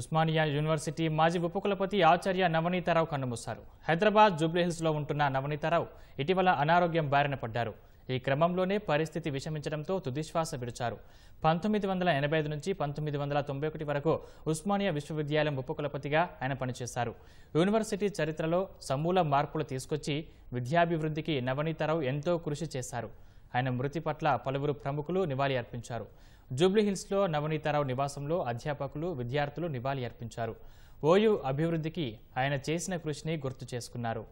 Osmania university మాజీ ఉపకులపతి ఆచార్య నవనీతారావు కన్నుమూశారు హైదరాబాద్ జూబ్లీహిల్స్లో ఉంటున్న నవనీతారావు ఇటీవల అనారోగ్యం బారిన పడ్డారు ఈ క్రమంలోనే పరిస్థితి విషమించడంతో తుదిశ్వాస విడిచారు పంతొమ్మిది వందల ఎనభై ఐదు నుంచి పంతొమ్మిది వందల తొంభై ఒకటి వరకు ఉస్మానియా విశ్వవిద్యాలయం ఉపకులపతిగా ఆయన పనిచేశారు యూనివర్సిటీ చరిత్రలో సమూల మార్పులు తీసుకొచ్చి విద్యాభివృద్ధికి నవనీతారావు ఎంతో కృషి చేశారు ఆయన మృతి పట్ల పలువురు ప్రముఖులు నివాళి అర్పించారు జూబ్లీహిల్స్లో నవనీతారావు నివాసంలో అధ్యాపకులు విద్యార్థులు నివాళి అర్పించారు ఓయూ అభివృద్ధికి ఆయన చేసిన కృషిని గుర్తు చేసుకున్నారు